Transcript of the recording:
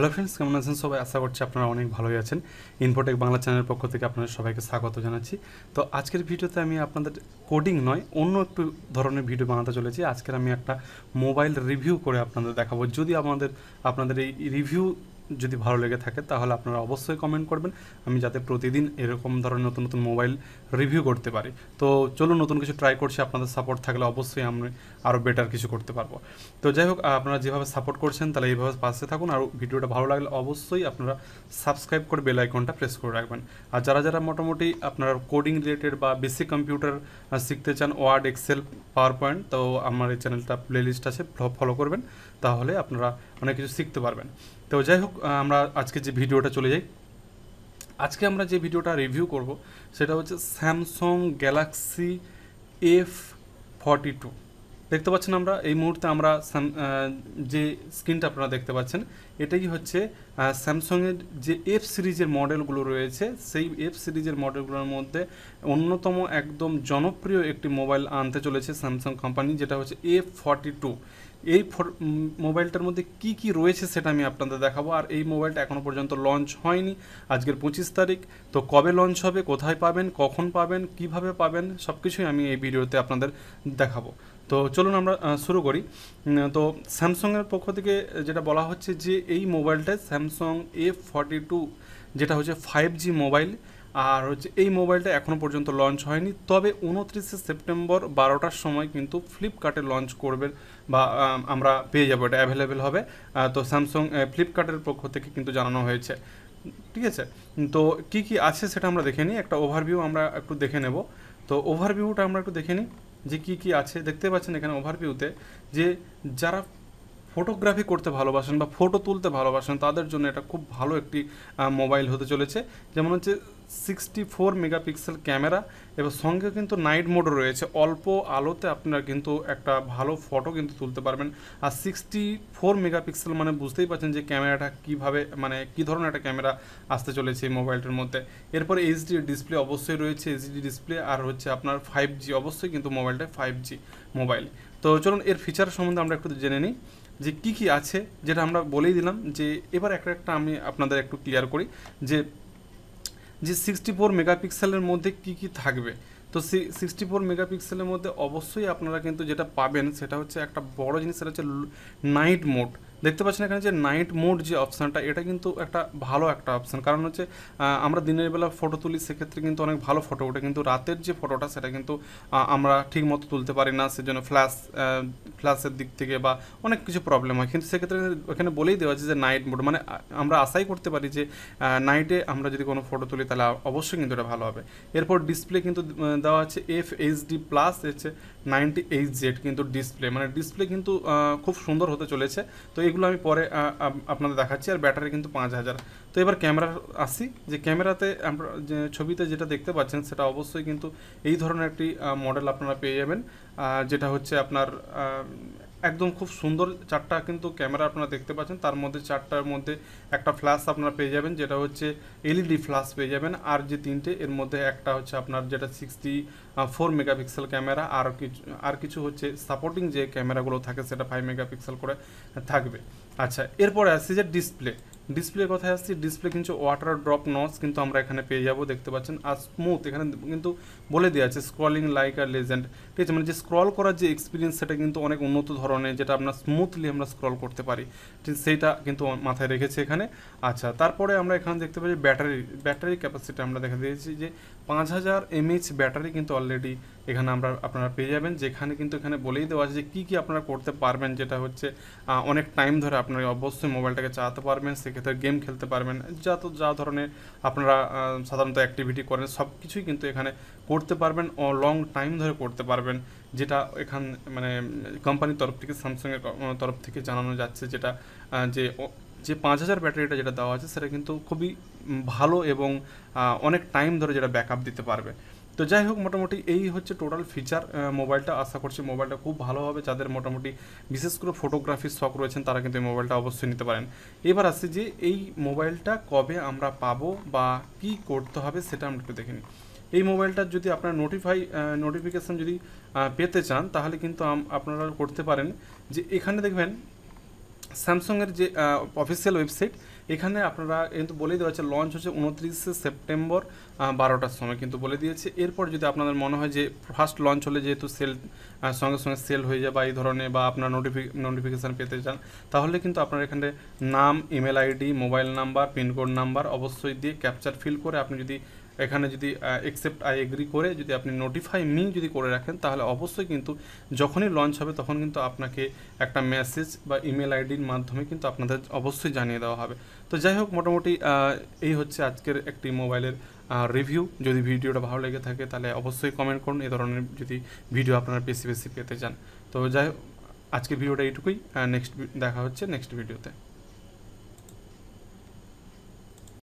hello friends কেমন আছেন সবাই আশা করছি আপনারা অনেক ভালোই আছেন ইনফোটেক বাংলা চ্যানেলের পক্ষ থেকে আপনাদের সবাইকে স্বাগত জানাচ্ছি তো আজকের ভিডিওতে আমি আপনাদের কোডিং নয় অন্য একটু ধরনের ভিডিও বানাতে চলেছি আজকের আমি একটা মোবাইল রিভিউ করে আপনাদের দেখাবো যদি আমাদের আপনাদের এই রিভিউ যদি ভালো লেগে থাকে তাহলে আপনারা অবশ্যই কমেন্ট করবেন আমি যাতে প্রতিদিন এরকম ধরনের নতুন নতুন মোবাইল রিভিউ করতে পারি তো চলুন নতুন কিছু ট্রাই করছি আপনাদের সাপোর্ট থাকলে অবশ্যই আমি আরও বেটার কিছু করতে পারবো তো যাই হোক আপনারা যেভাবে সাপোর্ট করছেন তাহলে এইভাবে পাশে থাকুন আর ভিডিওটা ভালো লাগলে অবশ্যই আপনারা সাবস্ক্রাইব করে বেল আইকনটা প্রেস করে রাখবেন আর যারা যারা মোটামুটি আপনারা কোডিং রিলেটেড বা বেসিক কম্পিউটার শিখতে চান ওয়ার্ড এক্সেল পাওয়ার পয়েন্ট তো আমার এই চ্যানেলটা প্লেলিস্ট আছে ফলো করবেন তাহলে আপনারা অনেক কিছু শিখতে পারবেন তো যাই হোক আমরা আজকে যে ভিডিওটা চলে যাই আজকে আমরা যে ভিডিওটা রিভিউ করব সেটা হচ্ছে Samsung Galaxy F forty two দেখতে পাচ্ছেন আমরা এই মুহূর্তে আমরা যে স্ক্রিনটা আপনারা দেখতে পাচ্ছেন এটাই হচ্ছে স্যামসংয়ের যে এফ সিরিজের মডেলগুলো রয়েছে সেই এফ সিরিজের মডেলগুলোর মধ্যে অন্যতম একদম জনপ্রিয় একটি মোবাইল আনতে চলেছে স্যামসাং কোম্পানি যেটা হচ্ছে এফ ফর্টি টু এই মোবাইলটার মধ্যে কি কি রয়েছে সেটা আমি আপনাদের দেখাবো আর এই মোবাইলটা এখনও পর্যন্ত লঞ্চ হয়নি আজকের পঁচিশ তারিখ তো কবে লঞ্চ হবে কোথায় পাবেন কখন পাবেন কিভাবে পাবেন সব কিছুই আমি এই ভিডিওতে আপনাদের দেখাবো তো চলুন আমরা শুরু করি তো স্যামসংয়ের পক্ষ থেকে যেটা বলা হচ্ছে যে এই মোবাইলটা স্যামসং এ ফর্টি টু যেটা হচ্ছে ফাইভ জি মোবাইল আর হচ্ছে এই মোবাইলটা এখনও পর্যন্ত লঞ্চ হয়নি তবে উনত্রিশে সেপ্টেম্বর বারোটার সময় কিন্তু ফ্লিপকার্টে লঞ্চ করবে বা আমরা পেয়ে যাবো এটা অ্যাভেলেবেল হবে তো স্যামসং ফ্লিপকার্টের পক্ষ থেকে কিন্তু জানানো হয়েছে ঠিক আছে তো কি কি আছে সেটা আমরা দেখে নিই একটা ওভারভিউ আমরা একটু দেখে নেব তো ওভারভিউটা আমরা একটু দেখে নিই যে কি কি আছে দেখতে পাচ্ছেন এখানে ওভারভিউতে যে যারা ফটোগ্রাফি করতে ভালোবাসেন বা ফটো তুলতে ভালোবাসেন তাদের জন্য এটা খুব ভালো একটি মোবাইল হতে চলেছে যেমন হচ্ছে সিক্সটি ফোর মেগাপিক্সেল ক্যামেরা এবং সঙ্গে কিন্তু নাইট মোডও রয়েছে অল্প আলোতে আপনারা কিন্তু একটা ভালো ফটো কিন্তু তুলতে পারবেন আর সিক্সটি ফোর মেগাপিক্সেল মানে বুঝতেই পারছেন যে ক্যামেরাটা কিভাবে মানে কি ধরনের একটা ক্যামেরা আসতে চলেছে এই মোবাইলটির মধ্যে এরপর এইচডি ডিসপ্লে অবশ্যই রয়েছে এইচডি ডিসপ্লে আর হচ্ছে আপনার ফাইভ জি অবশ্যই কিন্তু মোবাইলটা ফাইভ জি মোবাইল তো চলুন এর ফিচার সম্বন্ধে আমরা একটু জেনে নিই যে কি কি আছে যেটা আমরা বলেই দিলাম যে এবার একটা একটা আমি আপনাদের একটু ক্লিয়ার করি যে যে সিক্সটি ফোর মেগাপিক্সেলের মধ্যে কি কি থাকবে তো সিক্সটি ফোর মেগাপিক্সেলের মধ্যে অবশ্যই আপনারা কিন্তু যেটা পাবেন সেটা হচ্ছে একটা বড় জিনিস সেটা হচ্ছে নাইট মোড দেখতে পাচ্ছেন এখানে যে নাইট মোড যে অপশানটা এটা কিন্তু একটা ভালো একটা অপশান কারণ হচ্ছে আমরা দিনের বেলা ফটো তুলি সেক্ষেত্রে কিন্তু অনেক ভালো ফটো ওঠে কিন্তু রাতের যে ফটোটা সেটা কিন্তু আমরা ঠিক মতো তুলতে পারি না সেজন্য ফ্ল্যাশ ফ্ল্যাশের দিক থেকে বা অনেক কিছু প্রবলেম হয় কিন্তু সেক্ষেত্রে এখানে বলেই দেওয়া আছে যে নাইট মোড মানে আমরা আশাই করতে পারি যে নাইটে আমরা যদি কোনো ফটো তুলি তাহলে অবশ্যই কিন্তু এটা ভালো হবে এরপর ডিসপ্লে কিন্তু দেওয়া আছে এফ এইচডি প্লাস হচ্ছে নাইনটি এইচ জেড কিন্তু ডিসপ্লে মানে ডিসপ্লে কিন্তু খুব সুন্দর হতে চলেছে তো এগুলো আমি পরে আপনাদের দেখাচ্ছি আর ব্যাটারি কিন্তু পাঁচ হাজার তো এবার ক্যামেরা আসি যে ক্যামেরাতে আমরা ছবিতে যেটা দেখতে পাচ্ছেন সেটা অবশ্যই কিন্তু এই ধরনের একটি মডেল আপনারা পেয়ে যাবেন যেটা হচ্ছে আপনার একদম খুব সুন্দর চারটা কিন্তু ক্যামেরা আপনারা দেখতে পাচ্ছেন তার মধ্যে চারটার মধ্যে একটা ফ্ল্যাশ আপনারা পেয়ে যাবেন যেটা হচ্ছে এলইডি ফ্ল্যাশ e পেয়ে যাবেন আর যে তিনটে এর মধ্যে একটা হচ্ছে আপনার যেটা সিক্সটি ফোর মেগাপিক্সেল ক্যামেরা আর কিছু আর কিছু হচ্ছে সাপোর্টিং যে ক্যামেরাগুলো থাকে সেটা ফাইভ মেগাপিক্সেল করে থাকবে আচ্ছা এরপরে আসছে যে ডিসপ্লে ডিসপ্লে কথায় আসছি ডিসপ্লে কিন্তু ওয়াটার ড্রপ নস কিন্তু আমরা এখানে পেয়ে যাব দেখতে পাচ্ছেন আর স্মুথ এখানে কিন্তু বলে দেওয়া আছে স্ক্রলিং লাইক আর লেজেন্ড ঠিক আছে মানে যে স্ক্রল করার যে এক্সপিরিয়েন্স সেটা কিন্তু অনেক উন্নত ধরনের যেটা আমরা স্মুথলি আমরা স্ক্রল করতে পারি সেইটা কিন্তু মাথায় রেখেছে এখানে আচ্ছা তারপরে আমরা এখানে দেখতে পাচ্ছি ব্যাটারি ব্যাটারি ক্যাপাসিটি আমরা দেখা দিয়েছি যে পাঁচ হাজার এমএইচ ব্যাটারি কিন্তু অলরেডি এখানে আমরা আপনারা পেয়ে যাবেন যেখানে কিন্তু এখানে বলেই দেওয়া আছে যে কী কী আপনারা করতে পারবেন যেটা হচ্ছে অনেক টাইম ধরে আপনারা অবশ্যই মোবাইলটাকে চালাতে পারবেন সেক্ষেত্রে গেম খেলতে পারবেন যা তো যা ধরনের আপনারা সাধারণত অ্যাক্টিভিটি করেন সব কিছুই কিন্তু এখানে করতে পারবেন ও লং টাইম ধরে করতে পারবেন যেটা এখান মানে কোম্পানির তরফ থেকে স্যামসাংয়ের তরফ থেকে জানানো যাচ্ছে যেটা যে যে পাঁচ হাজার ব্যাটারিটা যেটা দেওয়া আছে সেটা কিন্তু খুবই ভালো এবং অনেক টাইম ধরে যেটা ব্যাকআপ দিতে পারবে তো যাই হোক মোটামুটি এই হচ্ছে টোটাল ফিচার মোবাইলটা আশা করছি মোবাইলটা খুব ভালো হবে যাদের মোটামুটি বিশেষ করে ফটোগ্রাফির শখ রয়েছেন তারা কিন্তু এই মোবাইলটা অবশ্যই নিতে পারেন এবার আসছে যে এই মোবাইলটা কবে আমরা পাবো বা কি করতে হবে সেটা আমরা একটু দেখে নিই এই মোবাইলটার যদি আপনার নোটিফাই নোটিফিকেশান যদি পেতে চান তাহলে কিন্তু আপনারা করতে পারেন যে এখানে দেখবেন স্যামসংয়ের যে অফিসিয়াল ওয়েবসাইট এখানে আপনারা কিন্তু বলে দেওয়া হচ্ছে লঞ্চ হচ্ছে উনত্রিশে সেপ্টেম্বর বারোটার সময় কিন্তু বলে দিয়েছে এরপর যদি আপনাদের মনে হয় যে ফার্স্ট লঞ্চ হলে যেহেতু সেল সঙ্গে সঙ্গে সেল হয়ে যায় বা এই ধরনের বা আপনার নোটিফি নোটিফিকেশান পেতে চান তাহলে কিন্তু আপনার এখানে নাম email ID mobile number pincode number অবশ্যই দিয়ে ক্যাপচার ফিল করে আপনি যদি এখানে যদি অ্যাকসেপ্ট আই এগ্রি করে যদি আপনি নোটিফাই মি যদি করে রাখেন তাহলে অবশ্যই কিন্তু যখনই লঞ্চ হবে তখন কিন্তু আপনাকে একটা মেসেজ বা ইমেল আইডির মাধ্যমে কিন্তু আপনাদের অবশ্যই জানিয়ে দেওয়া হবে তো যাই হোক মোটামুটি এই হচ্ছে আজকের একটি মোবাইলের রিভিউ যদি ভিডিওটা ভালো লেগে থাকে তাহলে অবশ্যই কমেন্ট করুন এ ধরনের যদি ভিডিও আপনারা বেশি বেশি পেতে চান তো যাই হোক আজকের ভিডিওটা এইটুকুই নেক্সট দেখা হচ্ছে নেক্সট ভিডিওতে